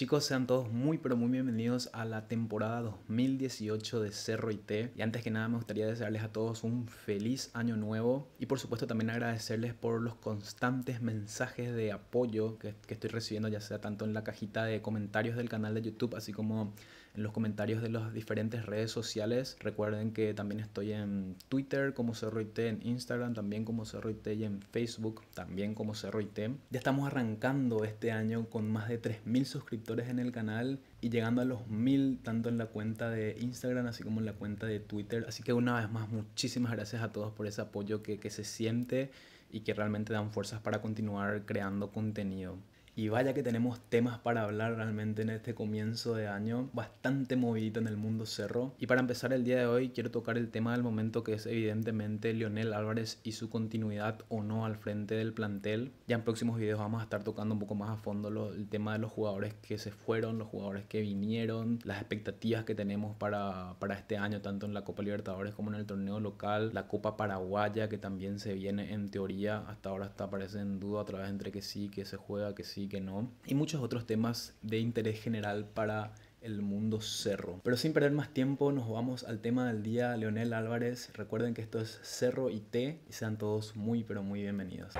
Chicos, sean todos muy pero muy bienvenidos a la temporada 2018 de Cerro IT. Y antes que nada me gustaría desearles a todos un feliz año nuevo y por supuesto también agradecerles por los constantes mensajes de apoyo que, que estoy recibiendo, ya sea tanto en la cajita de comentarios del canal de YouTube, así como en los comentarios de las diferentes redes sociales. Recuerden que también estoy en Twitter como CerroIT, en Instagram también como CerroIT y en Facebook también como CerroIT. Ya estamos arrancando este año con más de 3.000 suscriptores en el canal y llegando a los 1.000 tanto en la cuenta de Instagram así como en la cuenta de Twitter. Así que una vez más muchísimas gracias a todos por ese apoyo que, que se siente y que realmente dan fuerzas para continuar creando contenido. Y vaya que tenemos temas para hablar realmente en este comienzo de año, bastante movidito en el mundo cerro. Y para empezar el día de hoy quiero tocar el tema del momento que es evidentemente Lionel Álvarez y su continuidad o no al frente del plantel. Ya en próximos videos vamos a estar tocando un poco más a fondo el tema de los jugadores que se fueron, los jugadores que vinieron, las expectativas que tenemos para, para este año, tanto en la Copa Libertadores como en el torneo local, la Copa Paraguaya que también se viene en teoría, hasta ahora está parece en duda a través entre que sí, que se juega, que sí que no, y muchos otros temas de interés general para el mundo cerro. Pero sin perder más tiempo, nos vamos al tema del día, Leonel Álvarez. Recuerden que esto es Cerro y Té y sean todos muy, pero muy bienvenidos.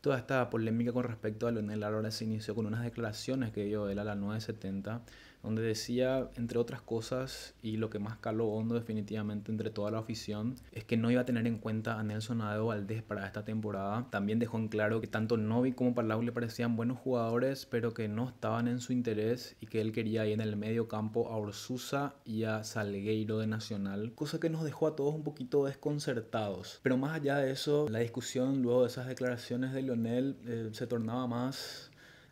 Toda esta polémica con respecto a Leonel Álvarez inició con unas declaraciones que dio él a la 970 donde decía, entre otras cosas, y lo que más caló hondo definitivamente entre toda la afición, es que no iba a tener en cuenta a Nelson Adeo Valdés para esta temporada. También dejó en claro que tanto Novi como Palau le parecían buenos jugadores, pero que no estaban en su interés y que él quería ir en el medio campo a Orsusa y a Salgueiro de Nacional, cosa que nos dejó a todos un poquito desconcertados. Pero más allá de eso, la discusión luego de esas declaraciones de Lionel eh, se tornaba más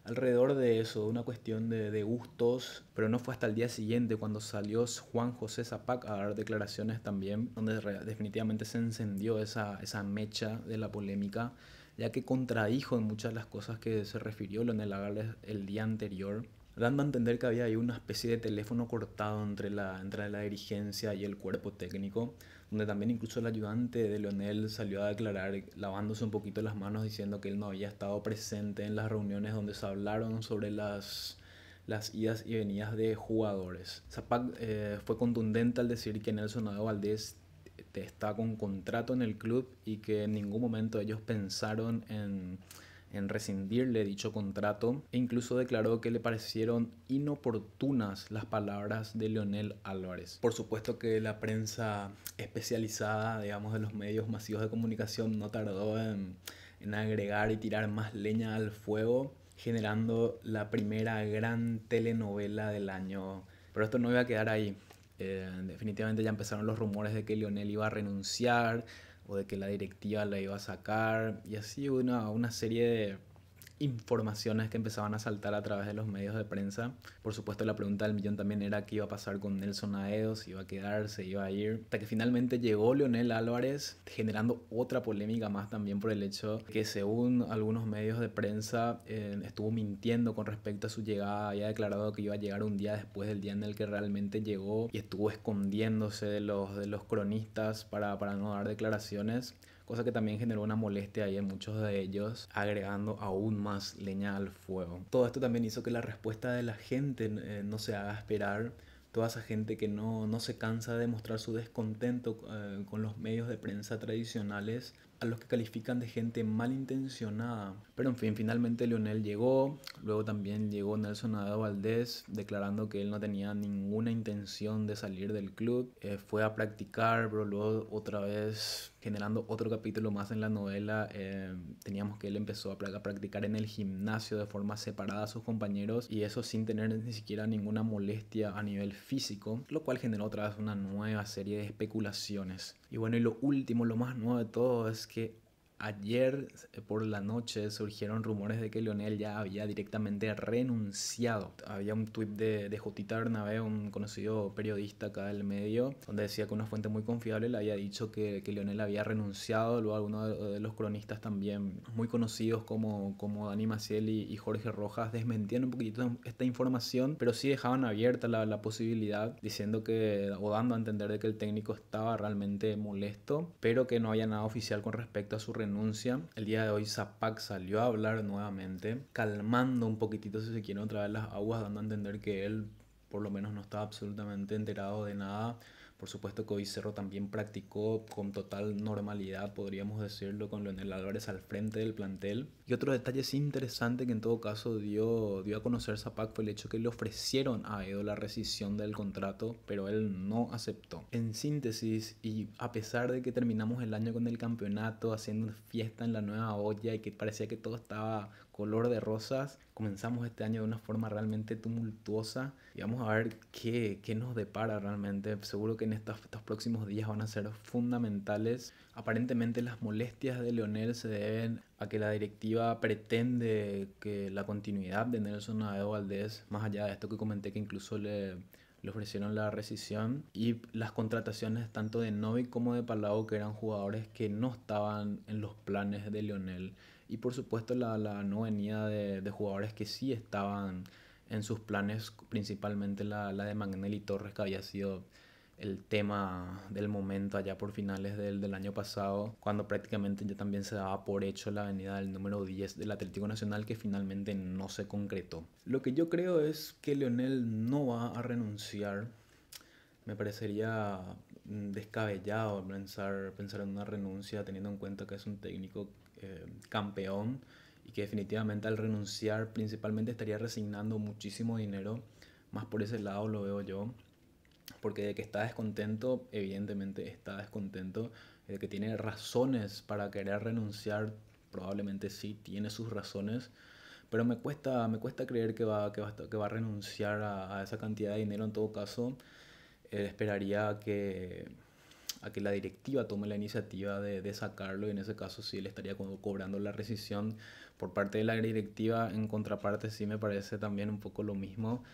alrededor de eso, una cuestión de, gustos, pero no fue hasta el día siguiente cuando salió Juan José Zapac a dar declaraciones también, donde definitivamente se encendió esa, esa mecha de la polémica, ya que contradijo en muchas de las cosas que se refirió el Lagarde el día anterior dando a entender que había ahí una especie de teléfono cortado entre la, entre la dirigencia y el cuerpo técnico, donde también incluso el ayudante de Leonel salió a declarar lavándose un poquito las manos diciendo que él no había estado presente en las reuniones donde se hablaron sobre las las idas y venidas de jugadores. Zapac eh, fue contundente al decir que Nelson Ado Valdés está con contrato en el club y que en ningún momento ellos pensaron en en rescindirle dicho contrato e incluso declaró que le parecieron inoportunas las palabras de Leonel Álvarez. Por supuesto que la prensa especializada, digamos, de los medios masivos de comunicación no tardó en, agregar y tirar más leña al fuego, generando la primera gran telenovela del año. Pero esto no iba a quedar ahí. Eh, definitivamente ya empezaron los rumores de que Leonel iba a renunciar, o de que la directiva la iba a sacar, y así una, una serie de, informaciones que empezaban a saltar a través de los medios de prensa. Por supuesto, la pregunta del millón también era qué iba a pasar con Nelson Aedo, si iba a quedar, quedarse, iba a ir. Hasta que finalmente llegó Leonel Álvarez, generando otra polémica más también por el hecho que, según algunos medios de prensa, eh, estuvo mintiendo con respecto a su llegada. Había declarado que iba a llegar un día después del día en el que realmente llegó y estuvo escondiéndose de los, de los cronistas para, para no dar declaraciones cosa que también generó una molestia ahí en muchos de ellos, agregando aún más leña al fuego. Todo esto también hizo que la respuesta de la gente eh, no se haga esperar toda esa gente que no, se cansa de mostrar su descontento eh, con los medios de prensa tradicionales a los que califican de gente malintencionada. Pero en fin, finalmente Lionel llegó, luego también llegó Nelson Adeo Valdés declarando que él no tenía ninguna intención de salir del club, eh, fue a practicar, pero luego otra vez generando otro capítulo más en la novela, eh, teníamos que él empezó a practicar en el gimnasio de forma separada a sus compañeros y eso sin tener ni siquiera ninguna molestia a nivel físico, lo cual generó otra vez una nueva serie de especulaciones. Y bueno, y lo último, lo más nuevo de todo es que ayer eh, por la noche surgieron rumores de que leonel ya había directamente renunciado. Había un tuit de, de Jotita un conocido periodista acá del medio, donde decía que una fuente muy confiable le había dicho que, que Lionel había renunciado. Luego algunos de, los cronistas también muy conocidos como, como Dani Maciel y, Jorge Rojas desmentían un poquito esta información, pero sí dejaban abierta la, la, posibilidad diciendo que, o dando a entender de que el técnico estaba realmente molesto, pero que no había nada oficial con respecto a su renuncia el día de hoy Zapac salió a hablar nuevamente, calmando un poquitito si se quiere otra vez las aguas, dando a entender que él por lo menos no está absolutamente enterado de nada por supuesto que hoy Cerro también practicó con total normalidad, podríamos decirlo, con los Álvarez al frente del plantel. Y otro detalle interesante que en todo caso dio, dio a conocer Zapac fue el hecho que le ofrecieron a Edo la rescisión del contrato, pero él no aceptó. En síntesis, y a pesar de que terminamos el año con el campeonato, haciendo fiesta en la nueva olla y que parecía que todo estaba color de rosas. Comenzamos este año de una forma realmente tumultuosa y vamos a ver qué, qué nos depara realmente. Seguro que en estos, próximos días van a ser fundamentales. Aparentemente las molestias de Leonel se deben a que la directiva pretende que la continuidad de Nelson Aedo Valdés, más allá de esto que comenté que incluso le le ofrecieron la rescisión y las contrataciones tanto de Novi como de Palau que eran jugadores que no estaban en los planes de Leonel y por supuesto la, la no venida de, de, jugadores que sí estaban en sus planes, principalmente la, la de Magnelli Torres, que había sido el tema del momento allá por finales del, del, año pasado, cuando prácticamente ya también se daba por hecho la venida del número 10 del Atlético Nacional que finalmente no se concretó. Lo que yo creo es que Leonel no va a renunciar. Me parecería descabellado pensar, pensar en una renuncia teniendo en cuenta que es un técnico eh, campeón y que definitivamente al renunciar principalmente estaría resignando muchísimo dinero, más por ese lado lo veo yo, porque de que está descontento, evidentemente está descontento, de que tiene razones para querer renunciar, probablemente sí, tiene sus razones, pero me cuesta, me cuesta creer que va, que que va a renunciar a, esa cantidad de dinero en todo caso. Eh, esperaría que a que la directiva tome la iniciativa de, sacarlo y en ese caso sí le estaría cobrando la rescisión por parte de la directiva. En contraparte sí me parece también un poco lo mismo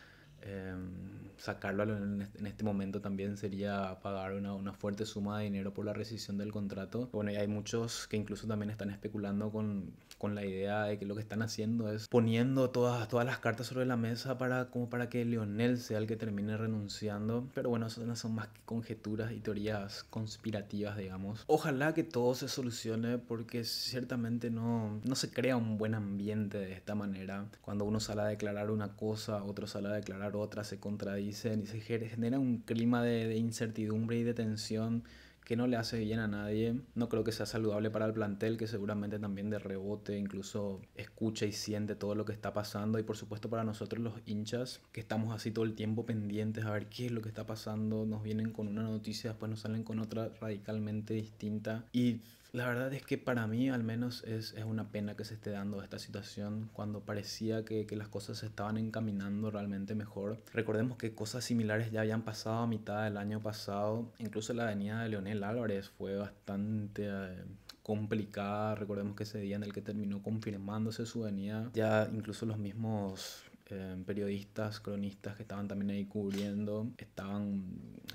Em, sacarlo en este momento también sería pagar una, una, fuerte suma de dinero por la rescisión del contrato. Bueno, y hay muchos que incluso también están especulando con, con la idea de que lo que están haciendo es poniendo todas, todas las cartas sobre la mesa para, como para que Lionel sea el que termine renunciando. Pero bueno, esas son más que conjeturas y teorías conspirativas, digamos. Ojalá que todo se solucione porque ciertamente no, no se crea un buen ambiente de esta manera. Cuando uno sale a declarar una cosa, otro sale a declarar otra, otras, se contradicen y se genera un clima de, de incertidumbre y de tensión que no le hace bien a nadie. No creo que sea saludable para el plantel, que seguramente también de rebote incluso escucha y siente todo lo que está pasando. Y por supuesto para nosotros los hinchas, que estamos así todo el tiempo pendientes a ver qué es lo que está pasando. Nos vienen con una noticia, después nos salen con otra radicalmente distinta. Y la verdad es que para mí al menos es, una pena que se esté dando esta situación cuando parecía que, las cosas se estaban encaminando realmente mejor. Recordemos que cosas similares ya habían pasado a mitad del año pasado. Incluso la avenida de Leonel Álvarez fue bastante... Eh, complicada, recordemos que ese día en el que terminó confirmándose su venida, ya incluso los mismos Em, periodistas, cronistas que estaban también ahí cubriendo, estaban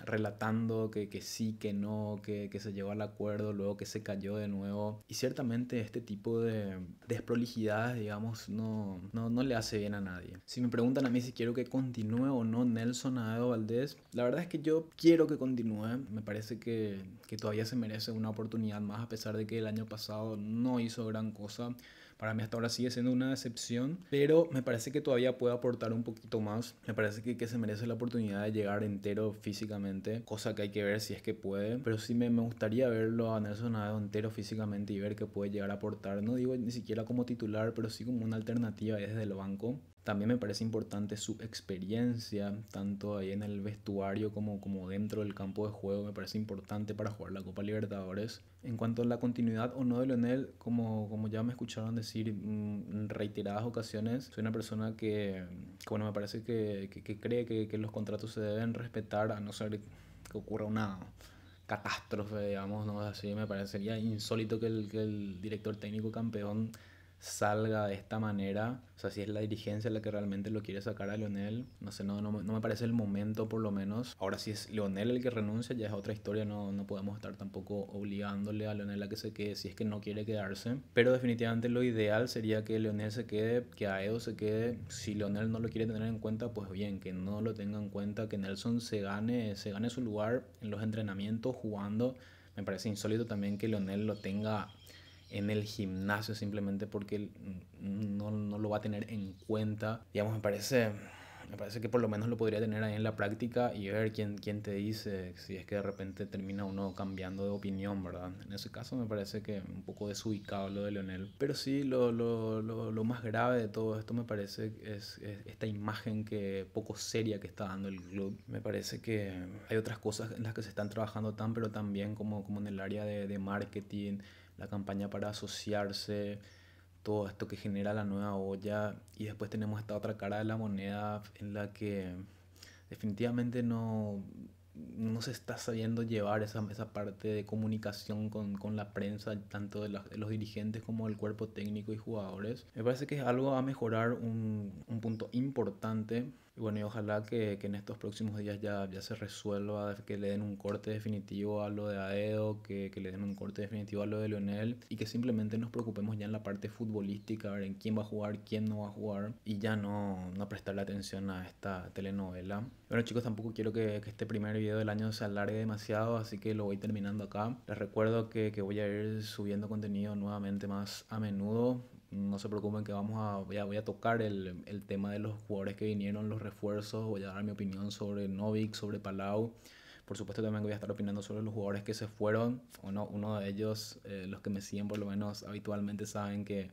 relatando que, sí, que no, que, se llegó al acuerdo, luego que se cayó de nuevo. Y ciertamente este tipo de desprolijidades, digamos, no, no, le hace bien a nadie. Si me preguntan a mí si quiero que continúe o no Nelson Aedo Valdés, la verdad es que yo quiero que continúe. Me parece que, que todavía se merece una oportunidad más, a pesar de que el año pasado no hizo gran cosa. Para mí hasta ahora sigue siendo una decepción, pero me parece que todavía puede aportar un poquito más. Me parece que, que se merece la oportunidad de llegar entero físicamente, cosa que hay que ver si es que puede. Pero sí me, gustaría verlo a Nelson entero físicamente y ver qué puede llegar a aportar. No digo ni siquiera como titular, pero sí como una alternativa desde el banco. También me parece importante su experiencia, tanto ahí en el vestuario como, como dentro del campo de juego, me parece importante para jugar la Copa Libertadores. En cuanto a la continuidad o no de Lionel, como, como ya me escucharon decir mm, en reiteradas ocasiones, soy una persona que, bueno, me parece que, que, que cree que los contratos se deben respetar a no ser que ocurra una catástrofe, digamos, ¿no? Así me parecería insólito que el, que el director técnico campeón salga de esta manera, o sea, si es la dirigencia la que realmente lo quiere sacar a Lionel, no sé, no, no, me parece el momento por lo menos. Ahora si es Lionel el que renuncia, ya es otra historia, no, no podemos estar tampoco obligándole a Lionel a que se quede si es que no quiere quedarse. Pero definitivamente lo ideal sería que Lionel se quede, que Aedo se quede. Si Lionel no lo quiere tener en cuenta, pues bien, que no lo tenga en cuenta, que Nelson se gane, se gane su lugar en los entrenamientos, jugando. Me parece insólito también que Lionel lo tenga en el gimnasio simplemente porque no, no, lo va a tener en cuenta. Digamos, me parece, me parece que por lo menos lo podría tener ahí en la práctica y ver quién, quién te dice si es que de repente termina uno cambiando de opinión, ¿verdad? En ese caso me parece que un poco desubicado lo de Leonel. Pero sí, lo, lo, lo, lo más grave de todo esto me parece es, es, esta imagen que poco seria que está dando el club. Me parece que hay otras cosas en las que se están trabajando tan, pero también como, como en el área de, de marketing la campaña para asociarse, todo esto que genera la nueva olla y después tenemos esta otra cara de la moneda en la que definitivamente no, no se está sabiendo llevar esa, esa parte de comunicación con, la prensa, tanto de, los dirigentes como del cuerpo técnico y jugadores. Me parece que es algo a mejorar, un, un punto importante y bueno, y ojalá que, en estos próximos días ya, ya se resuelva, que le den un corte definitivo a lo de Aedo, que, que le den un corte definitivo a lo de Leonel y que simplemente nos preocupemos ya en la parte futbolística, a ver en quién va a jugar, quién no va a jugar y ya no, no prestarle atención a esta telenovela. Bueno chicos, tampoco quiero que, que este primer video del año se alargue demasiado, así que lo voy terminando acá. Les recuerdo que, que voy a ir subiendo contenido nuevamente más a menudo no se preocupen que vamos a, voy a, tocar el, tema de los jugadores que vinieron, los refuerzos, voy a dar mi opinión sobre Novik, sobre Palau. Por supuesto también voy a estar opinando sobre los jugadores que se fueron. Uno, uno de ellos, eh, los que me siguen por lo menos habitualmente saben que,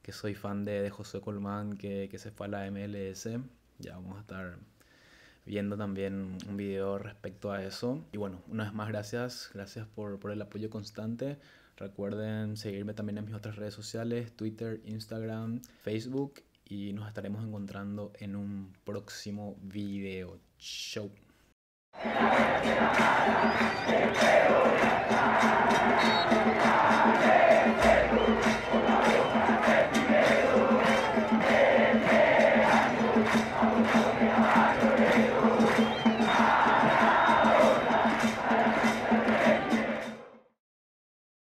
que soy fan de, de José Colmán, que, se fue a la MLS. Ya vamos a estar viendo también un video respecto a eso. Y bueno, una vez más gracias, gracias por, por el apoyo constante. Recuerden seguirme también en mis otras redes sociales, Twitter, Instagram, Facebook y nos estaremos encontrando en un próximo video. Show.